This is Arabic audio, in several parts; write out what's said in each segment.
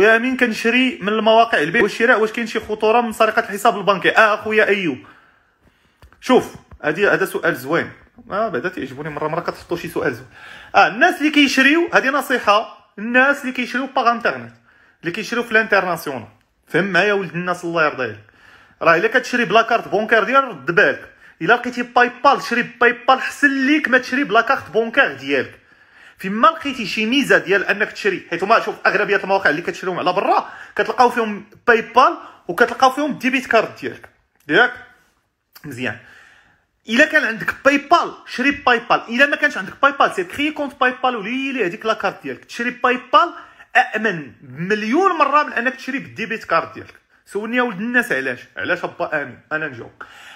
خويا امين كنشري من المواقع البيع والشراء واش كاين شي خطوره من سرقه الحساب البنكي اه خويا ايوب شوف هادي هذا سؤال زوين اه بعدا تيعجبوني مره مره كتحطوا شي سؤال زوين اه الناس اللي كيشريو هذه نصيحه الناس اللي كيشريو باغ انترنيت اللي كيشريو في الانترناسيونال فهم معايا ولد الناس الله يرضي عليك راه الا كتشري بلا كارت بونكار ديالك رد بالك الا لقيتي باي بال شري باي بال حسن ليك ما تشري بلا كارت بونكار ديالك فيما لقيتي شي ميزه ديال انك تشري حيت هما شوف اغلبيه المواقع اللي كتشريهم على برا كتلقاو فيهم باي بال وكتلقاو فيهم ديبيت كارد ديالك ياك مزيان الا كان عندك باي بال شري باي بال الا ما كانش عندك باي بال سير كري كونت باي بال لي هذيك لا كارت ديالك تشري باي بال امن مليون مره من انك تشري بالديبيت كارد ديالك سولني يا ولد الناس علاش علاش با امين انا نجاوب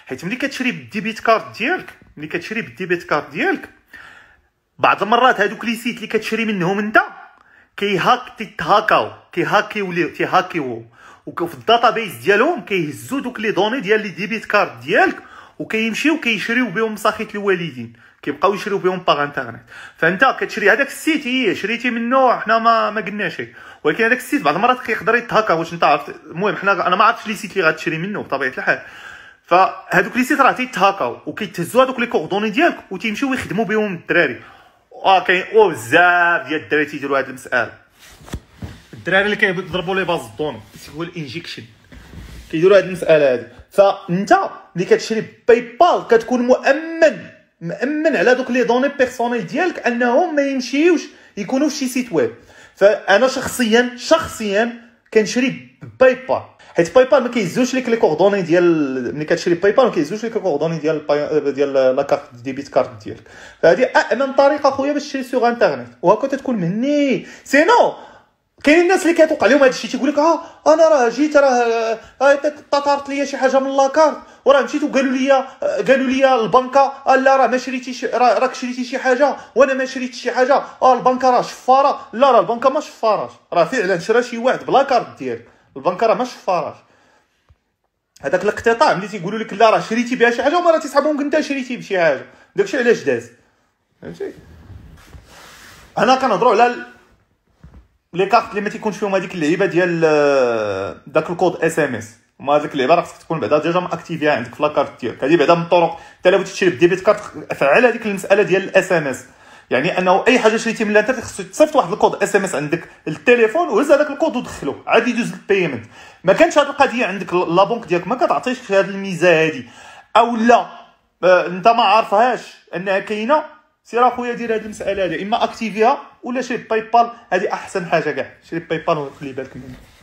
حيت ملي كتشري بالديبيت كارد ديالك ملي كتشري بالديبيت كارد ديالك بعض المرات هادوك لي سيت اللي كتشري منهم انت كيهاك تيتهاكاو كيهاكيو لي تيهاكيو وفي الداتابيس ديالهم كيهزو دوك لي دوني ديال لي ديبيت كارد ديالك وكيمشيو كيشريو بهم صحيت الوالدين كيبقاو يشريو بهم باغ انترنيت فانت كتشري هذاك السيت هي شريتي منه حنا ما ما قلناش ولكن هذاك السيت بعض المرات كيقدر يتهاكا واش انت عرفت المهم حنا انا ما عرفتش لي سيت اللي غتشري منه بطبيعه الحال فهذوك لي سيت راه تيتهاكاو وكيتهزو هذوك لي كوردوني ديالك وتيمشيو يخدموا بهم الدراري وكاين بزاف ديال الدراري تيديروا هذه المساله الدراري اللي كيضربوا لي باز الدون هو الانجيكشن كيديروا هذه المساله هذه فانت اللي كتشري باي بال كتكون مؤمن مامن على دوك لي دوني بيرسونيل ديالك انهم ما يمشيوش يكونوا في شي سيت ويب فانا شخصيا شخصيا كنشري باي بال حيت باي بال ما كيهزوش ليك لي كوردوني ديال ملي كتشري باي بال ما كيهزوش ليك كوردوني ديال ديال لا كارت ديبيت كارت ديالك فهذه امن طريقه خويا باش تشري سوغ انترنيت وهكا تتكون مهني سينو كاين الناس اللي كيتوقع لهم هذا الشيء تيقول لك اه انا راه جيت راه تطارت ليا شي حاجه من لاكارت وراه مشيت وقالوا لي قالوا لي البنكه لا راه ما شريتيش راك شريتي شي حاجه وانا ما شريتش شي حاجه اه البنكه راه شفاره لا راه البنكه ما شفاراش راه فعلا شرا شي واحد بلا كارت ديالك البنك راه ماشي فراغ هذاك الاقتطاع ملي تيقولوا لك لا راه شريتي بها شي حاجه وما راه تيصحابهم انت شريتي بشي حاجه داكشي علاش داز فهمتي انا كنهضروا على لي كارت اللي ما تيكونش فيهم هذيك اللعيبه ديال آه، داك الكود اس ام اس وما هذيك اللعيبه راه خصك تكون بعدا ديجا ماكتيفيها عندك في لاكارت ديالك هذه بعدا من الطرق انت لو تشري بديبيت كارت فعل هذيك المساله ديال الاس ام اس يعني انه اي حاجه شريتي من الانترنت خصك تصيفط واحد الكود اس ام اس عندك التليفون وهز هذاك الكود ودخله عادي يدوز البيمنت ما كانش هذه القضيه عندك لا بنك ديالك ما كتعطيش هذه الميزه هذه او لا آه، انت ما عارفهاش انها كاينه سير اخويا دير هذه المساله هذه اما اكتيفيها ولا شري باي بال هذه احسن حاجه كاع شري باي بال وخلي بالك منها